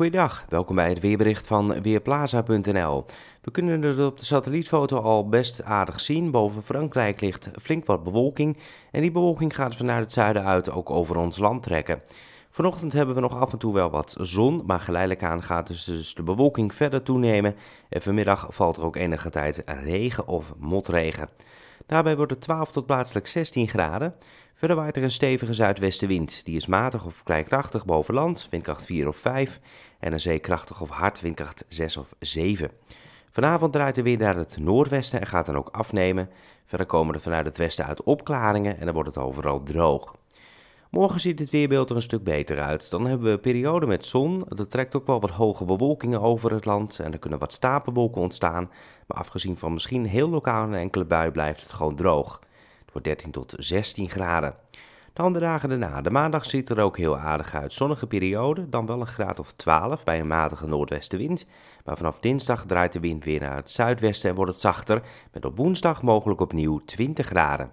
Goeiedag, welkom bij het weerbericht van Weerplaza.nl. We kunnen het op de satellietfoto al best aardig zien. Boven Frankrijk ligt flink wat bewolking en die bewolking gaat vanuit het zuiden uit ook over ons land trekken. Vanochtend hebben we nog af en toe wel wat zon, maar geleidelijk aan gaat dus, dus de bewolking verder toenemen. En vanmiddag valt er ook enige tijd regen of motregen. Daarbij wordt het 12 tot plaatselijk 16 graden. Verder waait er een stevige zuidwestenwind. Die is matig of kleinkrachtig boven land, windkracht 4 of 5. En een zeekrachtig of hard, windkracht 6 of 7. Vanavond draait de wind naar het noordwesten en gaat dan ook afnemen. Verder komen er vanuit het westen uit opklaringen en dan wordt het overal droog. Morgen ziet het weerbeeld er een stuk beter uit. Dan hebben we een periode met zon. Er trekt ook wel wat hoge bewolkingen over het land en er kunnen wat stapelwolken ontstaan. Maar afgezien van misschien heel lokaal een enkele bui blijft het gewoon droog. Het wordt 13 tot 16 graden. De andere dagen daarna, de maandag ziet er ook heel aardig uit. Zonnige periode, dan wel een graad of 12 bij een matige noordwestenwind. Maar vanaf dinsdag draait de wind weer naar het zuidwesten en wordt het zachter, met op woensdag mogelijk opnieuw 20 graden.